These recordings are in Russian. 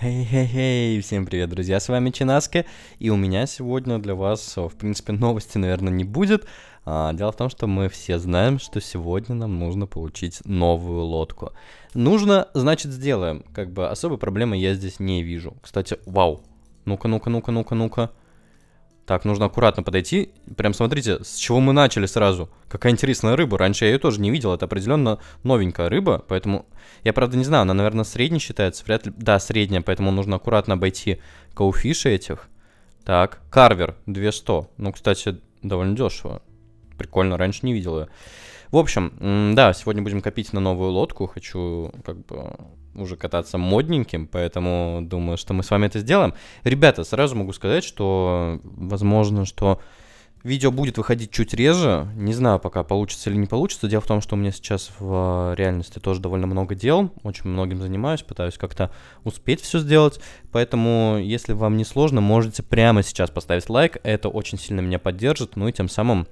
Хей-хей-хей, hey, hey, hey. всем привет, друзья, с вами Чинаска, и у меня сегодня для вас, э, в принципе, новости, наверное, не будет. А, дело в том, что мы все знаем, что сегодня нам нужно получить новую лодку. Нужно, значит, сделаем, как бы особой проблемы я здесь не вижу. Кстати, вау, ну-ка, ну-ка, ну-ка, ну-ка, ну-ка. Так, нужно аккуратно подойти. Прям смотрите, с чего мы начали сразу. Какая интересная рыба. Раньше я ее тоже не видел. Это определенно новенькая рыба. Поэтому, я правда не знаю, она, наверное, средняя считается. Вряд ли... Да, средняя, поэтому нужно аккуратно обойти кауфиши этих. Так, карвер, 200. Ну, кстати, довольно дешево. Прикольно, раньше не видел ее. В общем, да, сегодня будем копить на новую лодку. Хочу как бы уже кататься модненьким, поэтому думаю, что мы с вами это сделаем. Ребята, сразу могу сказать, что возможно, что видео будет выходить чуть реже. Не знаю пока, получится или не получится. Дело в том, что у меня сейчас в реальности тоже довольно много дел. Очень многим занимаюсь, пытаюсь как-то успеть все сделать. Поэтому, если вам не сложно, можете прямо сейчас поставить лайк. Это очень сильно меня поддержит. Ну и тем самым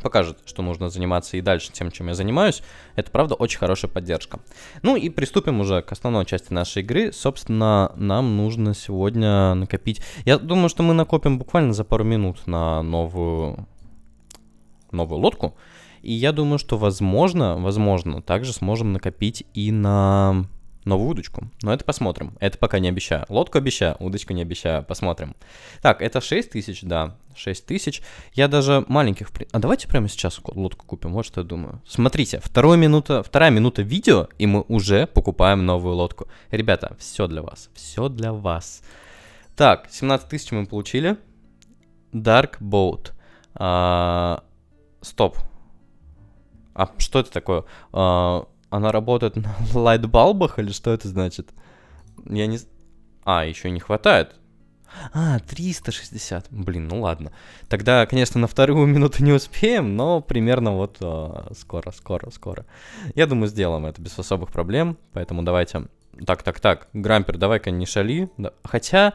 покажет, что нужно заниматься и дальше тем, чем я занимаюсь, это, правда, очень хорошая поддержка. Ну и приступим уже к основной части нашей игры. Собственно, нам нужно сегодня накопить... Я думаю, что мы накопим буквально за пару минут на новую, новую лодку. И я думаю, что, возможно, возможно, также сможем накопить и на новую удочку. Но это посмотрим. Это пока не обещаю. Лодку обещаю, удочку не обещаю. Посмотрим. Так, это 6 тысяч, да. 6 тысяч. Я даже маленьких... А давайте прямо сейчас лодку купим, вот что я думаю. Смотрите, вторая минута, вторая минута видео, и мы уже покупаем новую лодку. Ребята, все для вас. Все для вас. Так, 17 тысяч мы получили. Dark Boat. А, стоп. А что это такое? А, она работает на лайтбалбах или что это значит? Я не... А, еще не хватает. А, 360. Блин, ну ладно. Тогда, конечно, на вторую минуту не успеем, но примерно вот э, скоро, скоро, скоро. Я думаю, сделаем это без особых проблем, поэтому давайте... Так, так, так, Грампер, давай-ка не шали. Хотя,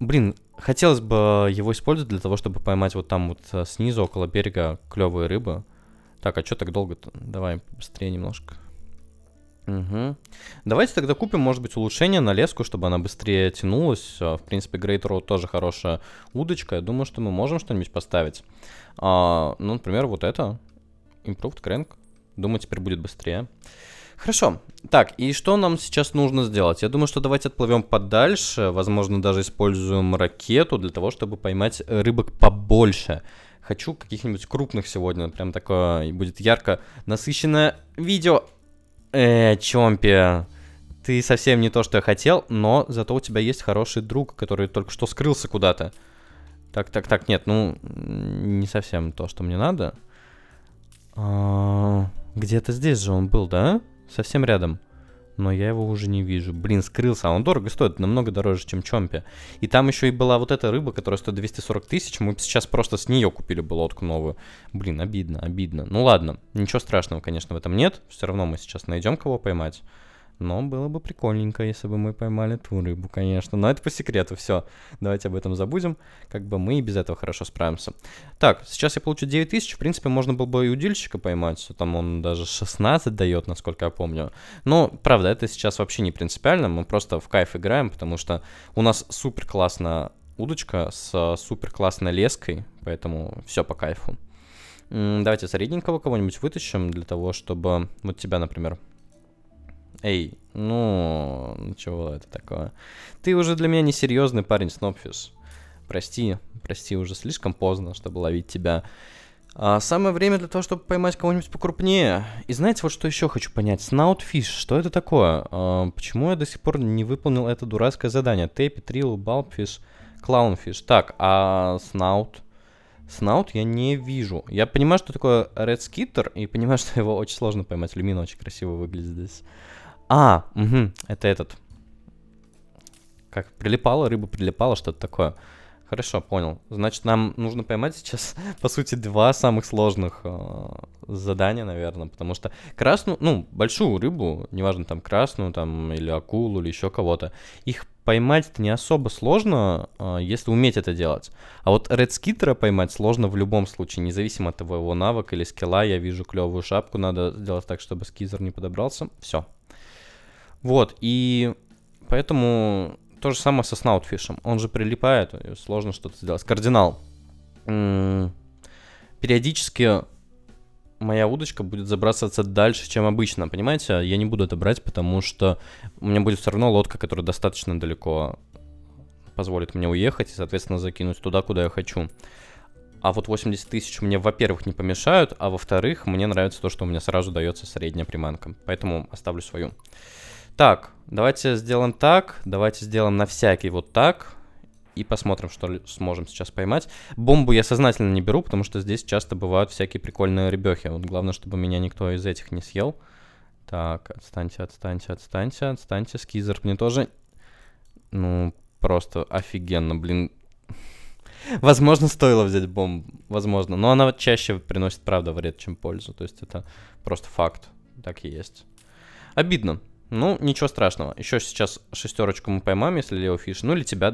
блин, хотелось бы его использовать для того, чтобы поймать вот там вот а, снизу, около берега, клевые рыбы. Так, а что так долго-то? Давай быстрее немножко. Угу. Давайте тогда купим, может быть, улучшение на леску, чтобы она быстрее тянулась. А, в принципе, Great Road тоже хорошая удочка. Я думаю, что мы можем что-нибудь поставить. А, ну, например, вот это. Improved Crank. Думаю, теперь будет быстрее. Хорошо. Так, и что нам сейчас нужно сделать? Я думаю, что давайте отплывем подальше. Возможно, даже используем ракету для того, чтобы поймать рыбок побольше. Хочу каких-нибудь крупных сегодня. Прям такое будет ярко насыщенное видео. Э, Чомпи, ты совсем не то, что я хотел, но зато у тебя есть хороший друг, который только что скрылся куда-то. Так, так, так, нет, ну, не совсем то, что мне надо. А, Где-то здесь же он был, да? Совсем рядом но я его уже не вижу. Блин, скрылся, он дорого стоит, намного дороже, чем Чомпи. И там еще и была вот эта рыба, которая стоит 240 тысяч, мы сейчас просто с нее купили бы лодку новую. Блин, обидно, обидно. Ну ладно, ничего страшного, конечно, в этом нет, все равно мы сейчас найдем кого поймать. Но было бы прикольненько, если бы мы поймали ту рыбу, конечно. Но это по секрету, все. Давайте об этом забудем. Как бы мы и без этого хорошо справимся. Так, сейчас я получу 9000. В принципе, можно было бы и удильщика поймать. Там он даже 16 дает, насколько я помню. Но, правда, это сейчас вообще не принципиально. Мы просто в кайф играем, потому что у нас супер классно удочка с супер классной леской, поэтому все по кайфу. Давайте средненького кого-нибудь вытащим для того, чтобы... Вот тебя, например, Эй, ну, ничего это такое? Ты уже для меня не серьезный парень, Снопфис. Прости, прости, уже слишком поздно, чтобы ловить тебя. А самое время для того, чтобы поймать кого-нибудь покрупнее. И знаете, вот что еще хочу понять. Снаутфиш, что это такое? А, почему я до сих пор не выполнил это дурацкое задание? Тэпи, Трил, Балпфиш, Клаунфиш. Так, а Снаут? Снаут я не вижу. Я понимаю, что такое Red Skitter, и понимаю, что его очень сложно поймать. Люмина очень красиво выглядит здесь. А, угу, это этот. Как прилипало рыба прилипала, что-то такое. Хорошо, понял. Значит, нам нужно поймать сейчас, по сути, два самых сложных э, задания, наверное, потому что красную, ну, большую рыбу, неважно, там, красную, там, или акулу, или еще кого-то, их поймать не особо сложно, э, если уметь это делать. А вот редскитера поймать сложно в любом случае, независимо от того, его навык или скилла. Я вижу клевую шапку, надо сделать так, чтобы скизер не подобрался. Все, вот, и поэтому то же самое со снаутфишем. Он же прилипает, сложно что-то сделать. Кардинал. периодически моя удочка будет забрасываться дальше, чем обычно, понимаете? Я не буду это брать, потому что у меня будет все равно лодка, которая достаточно далеко позволит мне уехать и, соответственно, закинуть туда, куда я хочу. А вот 80 тысяч мне, во-первых, не помешают, а во-вторых, мне нравится то, что у меня сразу дается средняя приманка. Поэтому оставлю свою. Так, давайте сделаем так. Давайте сделаем на всякий вот так. И посмотрим, что сможем сейчас поймать. Бомбу я сознательно не беру, потому что здесь часто бывают всякие прикольные ребехи. Вот главное, чтобы меня никто из этих не съел. Так, отстаньте, отстаньте, отстаньте, отстаньте. Скизер мне тоже... Ну, просто офигенно, блин. Возможно, стоило взять бомбу. Возможно. Но она чаще приносит, правда, вред, чем пользу. То есть это просто факт. Так и есть. Обидно. Ну, ничего страшного. Еще сейчас шестерочку мы поймаем, если Лео Фиш. Ну, или тебя...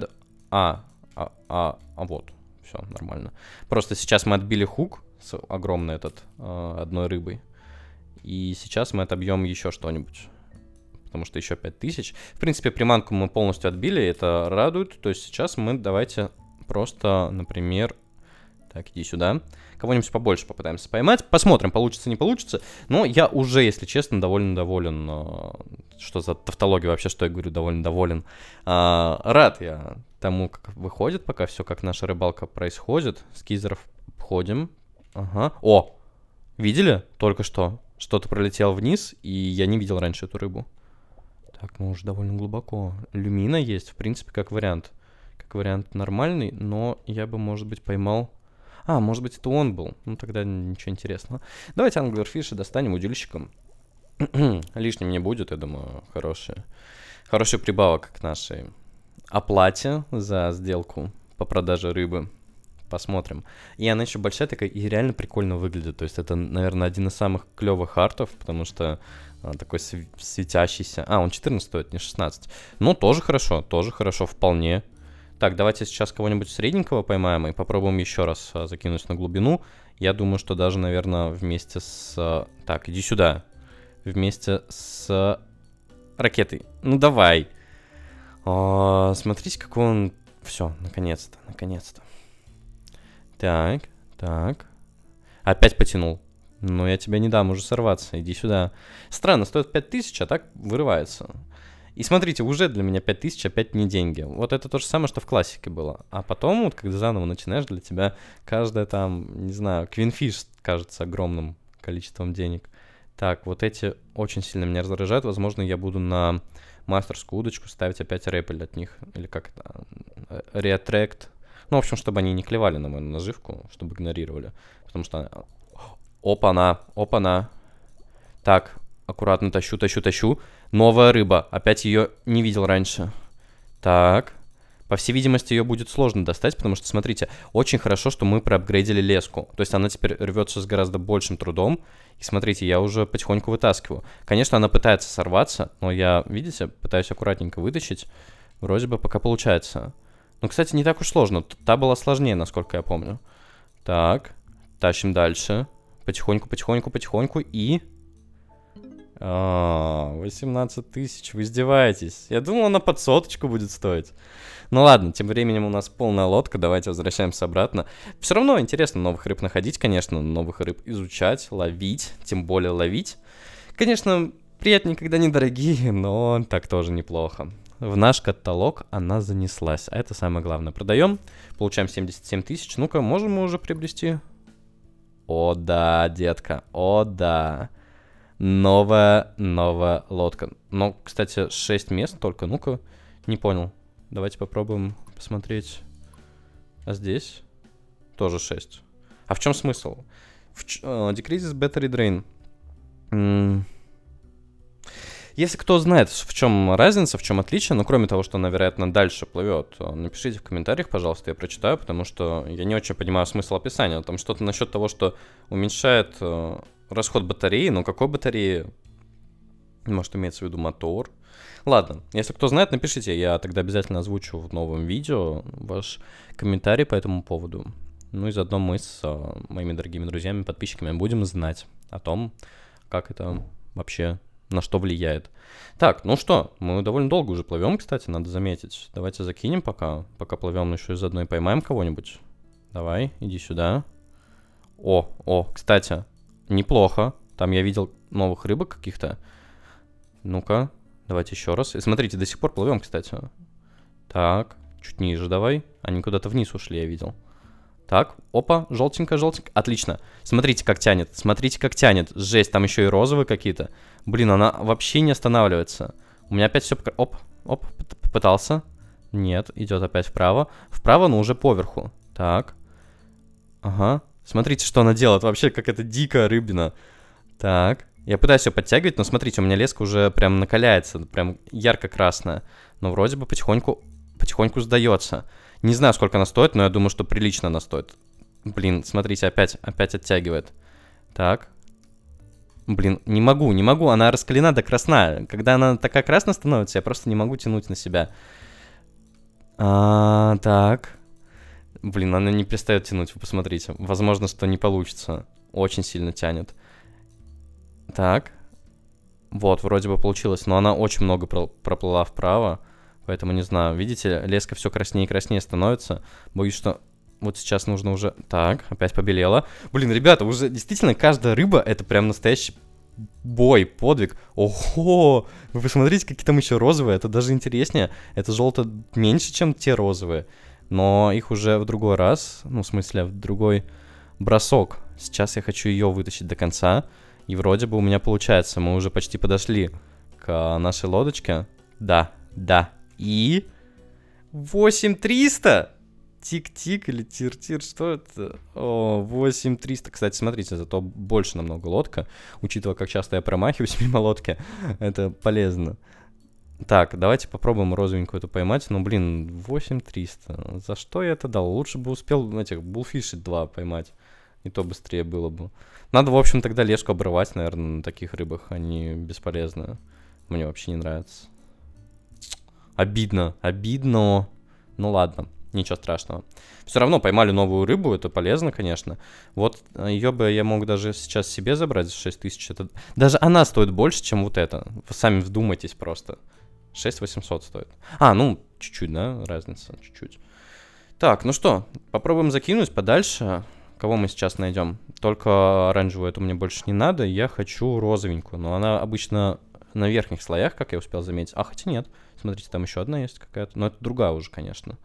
А, а, а, а вот. Все, нормально. Просто сейчас мы отбили хук с огромной этот, э, одной рыбой. И сейчас мы отобьем еще что-нибудь. Потому что еще 5000. В принципе, приманку мы полностью отбили, это радует. То есть сейчас мы давайте просто, например, так, иди сюда. Кого-нибудь побольше попытаемся поймать. Посмотрим, получится, не получится. Но я уже, если честно, довольно доволен. Э, что за тавтология вообще, что я говорю, довольно доволен. А, рад я тому, как выходит пока все, как наша рыбалка происходит. Скизеров обходим. Ага. О! Видели? Только что. Что-то пролетел вниз, и я не видел раньше эту рыбу. Так, мы уже довольно глубоко. Люмина есть, в принципе, как вариант. Как вариант нормальный, но я бы, может быть, поймал а, может быть, это он был. Ну, тогда ничего интересного. Давайте англерфиши достанем удильщиком. Лишним не будет, я думаю, хороший, хороший прибавок к нашей оплате за сделку по продаже рыбы. Посмотрим. И она еще большая такая и реально прикольно выглядит. То есть это, наверное, один из самых клевых артов, потому что а, такой светящийся. А, он 14 стоит, не 16. Ну, тоже хорошо, тоже хорошо, вполне. Так, давайте сейчас кого-нибудь средненького поймаем и попробуем еще раз а, закинуть на глубину. Я думаю, что даже, наверное, вместе с... А, так, иди сюда. Вместе с а, ракетой. Ну, давай. А, смотрите, какой он... Все, наконец-то, наконец-то. Так, так. Опять потянул. Ну, я тебя не дам уже сорваться, иди сюда. Странно, стоит 5000, а так вырывается. И смотрите, уже для меня 5000 опять не деньги. Вот это то же самое, что в классике было. А потом, вот когда заново начинаешь, для тебя каждая там, не знаю, квинфиш кажется огромным количеством денег. Так, вот эти очень сильно меня раздражают. Возможно, я буду на мастерскую удочку ставить опять рэпель от них. Или как это? Реатрект. Э, ну, в общем, чтобы они не клевали на мою наживку, чтобы игнорировали. Потому что... Опа-на, опа-на. Так, Аккуратно тащу, тащу, тащу. Новая рыба. Опять ее не видел раньше. Так. По всей видимости, ее будет сложно достать, потому что, смотрите, очень хорошо, что мы проапгрейдили леску. То есть она теперь рвется с гораздо большим трудом. И смотрите, я уже потихоньку вытаскиваю. Конечно, она пытается сорваться, но я, видите, пытаюсь аккуратненько вытащить. Вроде бы пока получается. Ну, кстати, не так уж сложно. Та была сложнее, насколько я помню. Так, тащим дальше. Потихоньку, потихоньку, потихоньку. И а, о, 18 тысяч, вы издеваетесь. Я думал, она под соточку будет стоить. Ну ладно, тем временем у нас полная лодка, давайте возвращаемся обратно. Все равно интересно новых рыб находить, конечно, новых рыб изучать, ловить, тем более ловить. Конечно, приятнее, когда недорогие, но так тоже неплохо. В наш каталог она занеслась, а это самое главное. Продаем, получаем 77 тысяч. Ну-ка, можем мы уже приобрести? О да, детка, о да новая, новая лодка. Но, кстати, 6 мест только. Ну-ка, не понял. Давайте попробуем посмотреть. А здесь тоже 6. А в чем смысл? В ч... Decreases э, battery drain. если кто знает, в чем разница, в чем отличие, ну, кроме того, что она, вероятно, дальше плывет, э, напишите в комментариях, пожалуйста, я прочитаю, потому что я не очень понимаю смысл описания. Там что-то насчет того, что уменьшает э, расход батареи, но какой батареи? Может, имеется в виду мотор? Ладно, если кто знает, напишите, я тогда обязательно озвучу в новом видео ваш комментарий по этому поводу. Ну и заодно мы с э, моими дорогими друзьями, подписчиками будем знать о том, как это вообще на что влияет. Так, ну что, мы довольно долго уже плывем, кстати, надо заметить. Давайте закинем пока, пока плывем, еще заодно и поймаем кого-нибудь. Давай, иди сюда. О, о, кстати, Неплохо. Там я видел новых рыбок каких-то. Ну-ка, давайте еще раз. И э, смотрите, до сих пор плывем, кстати. Так, чуть ниже давай. Они куда-то вниз ушли, я видел. Так, опа, желтенькая, желтенькая. Отлично. Смотрите, как тянет. Смотрите, как тянет. Жесть, там еще и розовые какие-то. Блин, она вообще не останавливается. У меня опять все... Оп, оп, попытался. Нет, идет опять вправо. Вправо, но уже поверху. Так. Ага. Смотрите, что она делает. Вообще, как это дикая рыбина. Так. Я пытаюсь ее подтягивать, но смотрите, у меня леска уже прям накаляется, прям ярко-красная. Но вроде бы потихоньку, потихоньку сдается. Не знаю, сколько она стоит, но я думаю, что прилично она стоит. Блин, смотрите, опять, опять оттягивает. Так. Блин, не могу, не могу, она раскалена до красна. Когда она такая красная становится, я просто не могу тянуть на себя. А, так. Блин, она не перестает тянуть, вы посмотрите. Возможно, что не получится. Очень сильно тянет. Так. Вот, вроде бы получилось, но она очень много проплыла вправо. Поэтому не знаю. Видите, леска все краснее и краснее становится. Боюсь, что вот сейчас нужно уже... Так, опять побелела. Блин, ребята, уже действительно каждая рыба это прям настоящий бой, подвиг. Ого! Вы посмотрите, какие там еще розовые. Это даже интереснее. Это желто меньше, чем те розовые но их уже в другой раз, ну, в смысле, в другой бросок. Сейчас я хочу ее вытащить до конца, и вроде бы у меня получается, мы уже почти подошли к нашей лодочке. Да, да, и... 8300! Тик-тик или тир-тир, что это? О, 8300. Кстати, смотрите, зато больше намного лодка. Учитывая, как часто я промахиваюсь мимо лодки, это полезно. Так, давайте попробуем розовенькую эту поймать. Ну, блин, 8300. За что я это дал? Лучше бы успел этих булфиши 2 поймать. и то быстрее было бы. Надо, в общем, тогда лешку обрывать, наверное, на таких рыбах. Они а бесполезны. Мне вообще не нравится. Обидно, обидно. Ну ладно, ничего страшного. Все равно поймали новую рыбу, это полезно, конечно. Вот а, ее бы я мог даже сейчас себе забрать за 6000. Это... Даже она стоит больше, чем вот это. Вы сами вдумайтесь просто. 6800 стоит. А, ну, чуть-чуть, да, разница, чуть-чуть. Так, ну что, попробуем закинуть подальше. Кого мы сейчас найдем? Только оранжевую эту мне больше не надо. Я хочу розовенькую. Но она обычно на верхних слоях, как я успел заметить. А, хотя нет. Смотрите, там еще одна есть какая-то. Но это другая уже, конечно.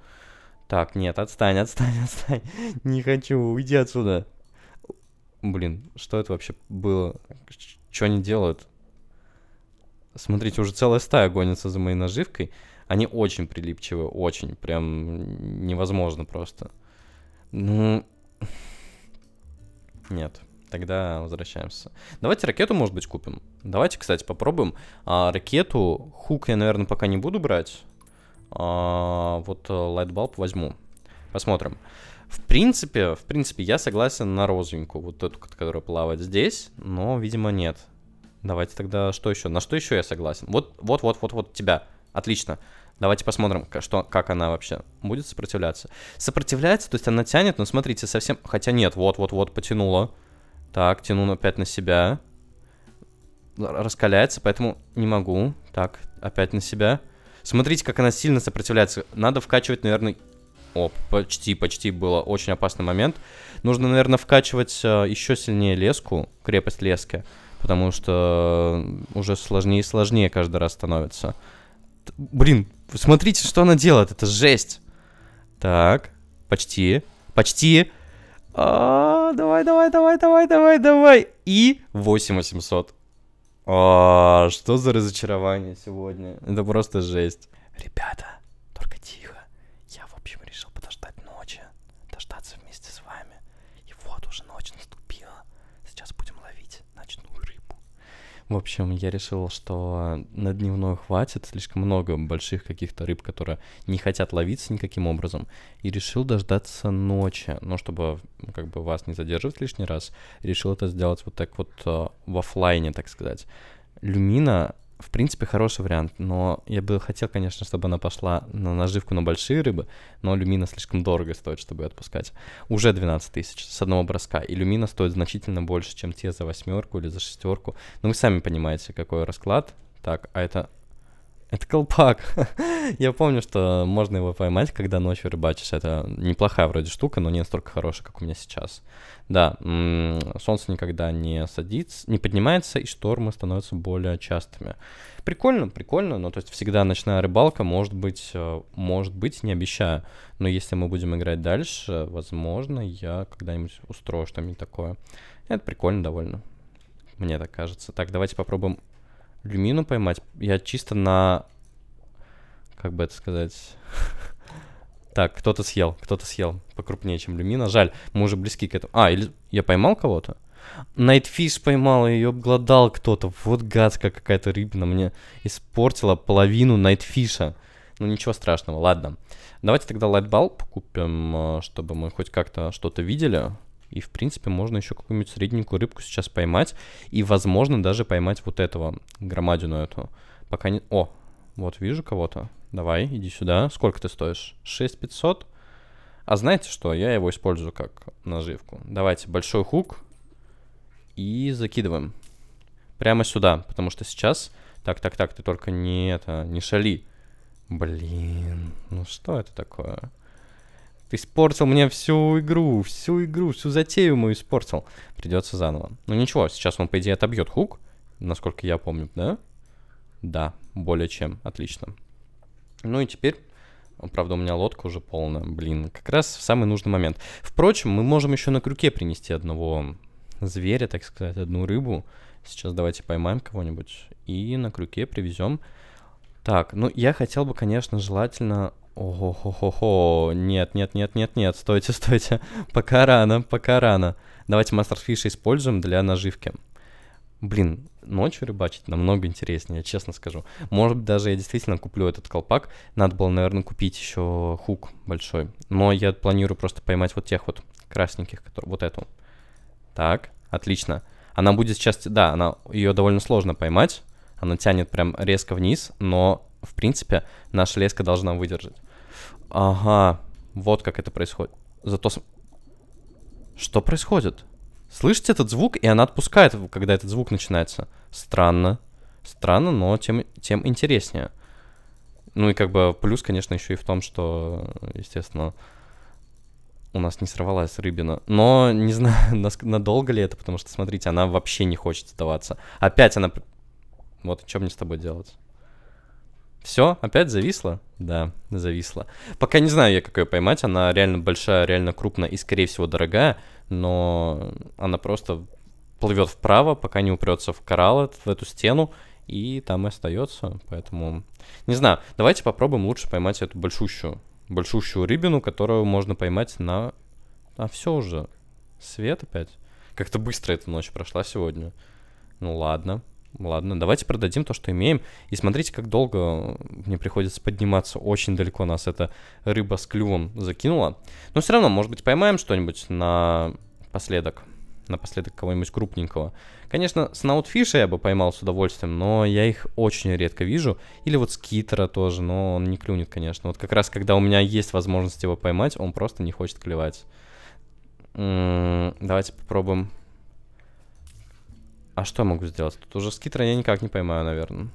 Так, нет, отстань, отстань, отстань. Не хочу, уйди отсюда. Блин, что это вообще было? Что они делают? Смотрите, уже целая стая гонится за моей наживкой. Они очень прилипчивы, очень. Прям невозможно просто. Ну... Нет. Тогда возвращаемся. Давайте ракету, может быть, купим. Давайте, кстати, попробуем. А, ракету, хук я, наверное, пока не буду брать. А, вот э, лайтбалб возьму. Посмотрим. В принципе, в принципе, я согласен на розовенькую, вот эту, которая плавает здесь, но, видимо, нет. Давайте тогда что еще? На что еще я согласен? Вот, вот, вот, вот, вот тебя. Отлично. Давайте посмотрим, что, как она вообще будет сопротивляться. Сопротивляется, то есть она тянет, но смотрите, совсем... Хотя нет, вот-вот-вот потянула. Так, тяну опять на себя. Раскаляется, поэтому не могу. Так, опять на себя. Смотрите, как она сильно сопротивляется. Надо вкачивать, наверное... Оп, почти, почти было. Очень опасный момент. Нужно, наверное, вкачивать э, еще сильнее леску, крепость лески потому что уже сложнее и сложнее каждый раз становится. Блин, смотрите, что она делает, это жесть. Так, почти, почти. А, давай, давай, давай, давай, давай, давай. И 8800. А, что за разочарование сегодня? Это просто жесть. Ребята, только тихо. Я, в общем, решил подождать ночи. Дождаться вместе с вами. И вот уже ночь наступила. Сейчас будем ловить ночную в общем, я решил, что на дневную хватит, слишком много больших каких-то рыб, которые не хотят ловиться никаким образом, и решил дождаться ночи, но чтобы ну, как бы вас не задерживать лишний раз, решил это сделать вот так вот э, в офлайне, так сказать. Люмина в принципе, хороший вариант, но я бы хотел, конечно, чтобы она пошла на наживку на большие рыбы, но люмина слишком дорого стоит, чтобы ее отпускать. Уже 12 тысяч с одного броска, и люмина стоит значительно больше, чем те за восьмерку или за шестерку. Ну, вы сами понимаете, какой расклад. Так, а это это колпак. Я помню, что можно его поймать, когда ночью рыбачишь. Это неплохая вроде штука, но не настолько хорошая, как у меня сейчас. Да, солнце никогда не садится, не поднимается, и штормы становятся более частыми. Прикольно, прикольно, но то есть всегда ночная рыбалка, может быть, э, может быть, не обещаю. Но если мы будем играть дальше, возможно, я когда-нибудь устрою что-нибудь такое. Это прикольно довольно. Мне так кажется. Так, давайте попробуем Люмину поймать? Я чисто на... Как бы это сказать... Так, кто-то съел, кто-то съел покрупнее, чем люмина. Жаль, мы уже близки к этому. А, или я поймал кого-то? Найтфиш поймал, ее обглодал кто-то. Вот гадская какая-то рыбина мне испортила половину найтфиша. Ну ничего страшного, ладно. Давайте тогда лайтбалб купим, а, чтобы мы хоть как-то что-то видели. И, в принципе, можно еще какую-нибудь средненькую рыбку сейчас поймать. И, возможно, даже поймать вот этого, громадину эту. Пока не... О, вот вижу кого-то. Давай, иди сюда. Сколько ты стоишь? 6500? А знаете что? Я его использую как наживку. Давайте большой хук. И закидываем. Прямо сюда, потому что сейчас... Так, так, так, ты только не это, не шали. Блин, ну что это такое? Ты испортил мне всю игру, всю игру, всю затею мою испортил. Придется заново. Ну ничего, сейчас он, по идее, отобьет хук, насколько я помню, да? Да, более чем, отлично. Ну и теперь Правда, у меня лодка уже полна. Блин, как раз в самый нужный момент. Впрочем, мы можем еще на крюке принести одного зверя, так сказать, одну рыбу. Сейчас давайте поймаем кого-нибудь и на крюке привезем. Так, ну я хотел бы, конечно, желательно ого хо хо хо Нет, нет, нет, нет, нет. Стойте, стойте. Пока рано, пока рано. Давайте мастерфиш используем для наживки. Блин, ночью рыбачить намного интереснее, я честно скажу. Может быть, даже я действительно куплю этот колпак. Надо было, наверное, купить еще хук большой. Но я планирую просто поймать вот тех вот красненьких, которые... вот эту. Так, отлично. Она будет сейчас... Да, она ее довольно сложно поймать. Она тянет прям резко вниз, но в принципе, наша леска должна выдержать. Ага, вот как это происходит. Зато... Что происходит? Слышите этот звук, и она отпускает, когда этот звук начинается. Странно. Странно, но тем, тем интереснее. Ну и как бы плюс, конечно, еще и в том, что, естественно, у нас не сорвалась рыбина. Но не знаю, надолго ли это, потому что, смотрите, она вообще не хочет сдаваться. Опять она... Вот, что мне с тобой делать? Все, опять зависла? Да, зависла. Пока не знаю я, как ее поймать. Она реально большая, реально крупная и, скорее всего, дорогая. Но она просто плывет вправо, пока не упрется в коралл, в эту стену, и там и остается. Поэтому, не знаю, давайте попробуем лучше поймать эту большущую, большущую рыбину, которую можно поймать на... А все уже. Свет опять. Как-то быстро эта ночь прошла сегодня. Ну ладно ладно, давайте продадим то, что имеем. И смотрите, как долго мне приходится подниматься. Очень далеко нас эта рыба с клювом закинула. Но все равно, может быть, поймаем что-нибудь на последок. Напоследок кого-нибудь крупненького. Конечно, снаутфиша я бы поймал с удовольствием, но я их очень редко вижу. Или вот скитера тоже, но он не клюнет, конечно. Вот как раз, когда у меня есть возможность его поймать, он просто не хочет клевать. М -м -м, давайте попробуем а что я могу сделать? Тут уже скитра я никак не поймаю, наверное.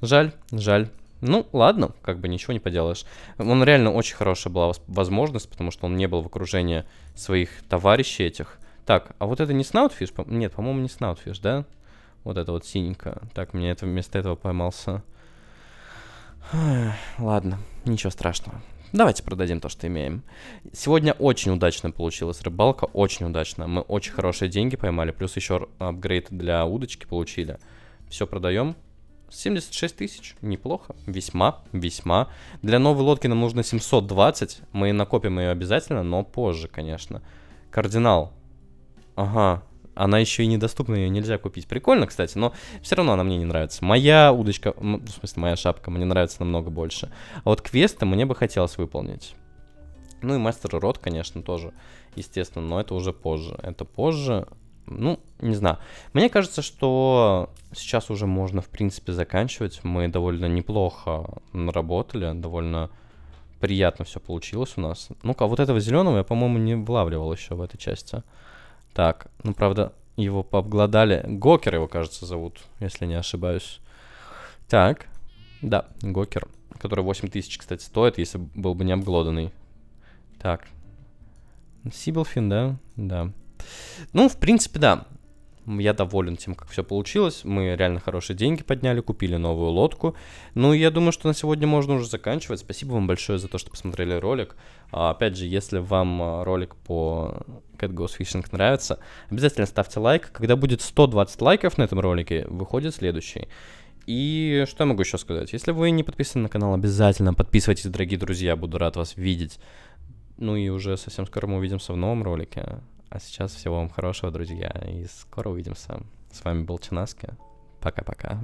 Жаль, жаль. Ну, ладно, как бы ничего не поделаешь. Он реально очень хорошая была возможность, потому что он не был в окружении своих товарищей этих. Так, а вот это не снаутфиш? Нет, по-моему, не снаутфиш, да? Вот это вот синенькая. Так, меня это вместо этого поймался. Ладно, ничего страшного. Давайте продадим то, что имеем. Сегодня очень удачно получилась рыбалка, очень удачно. Мы очень хорошие деньги поймали, плюс еще апгрейд для удочки получили. Все продаем. 76 тысяч, неплохо, весьма, весьма. Для новой лодки нам нужно 720, мы накопим ее обязательно, но позже, конечно. Кардинал. Ага, она еще и недоступна, ее нельзя купить. Прикольно, кстати, но все равно она мне не нравится. Моя удочка, в смысле, моя шапка мне нравится намного больше. А вот квесты мне бы хотелось выполнить. Ну и мастер рот, конечно, тоже, естественно, но это уже позже. Это позже. Ну, не знаю. Мне кажется, что сейчас уже можно, в принципе, заканчивать. Мы довольно неплохо наработали, довольно приятно все получилось у нас. Ну-ка, вот этого зеленого я, по-моему, не влавливал еще в этой части. Так, ну правда, его пообгладали. Гокер его, кажется, зовут, если не ошибаюсь. Так, да, Гокер, который тысяч, кстати, стоит, если был бы не обглоданный. Так, Сибилфин, да? Да. Ну, в принципе, да я доволен тем, как все получилось. Мы реально хорошие деньги подняли, купили новую лодку. Ну, я думаю, что на сегодня можно уже заканчивать. Спасибо вам большое за то, что посмотрели ролик. А, опять же, если вам а, ролик по Cat Goes Fishing нравится, обязательно ставьте лайк. Когда будет 120 лайков на этом ролике, выходит следующий. И что я могу еще сказать? Если вы не подписаны на канал, обязательно подписывайтесь, дорогие друзья. Буду рад вас видеть. Ну и уже совсем скоро мы увидимся в новом ролике. А сейчас всего вам хорошего, друзья, и скоро увидимся. С вами был Чинаски. Пока-пока.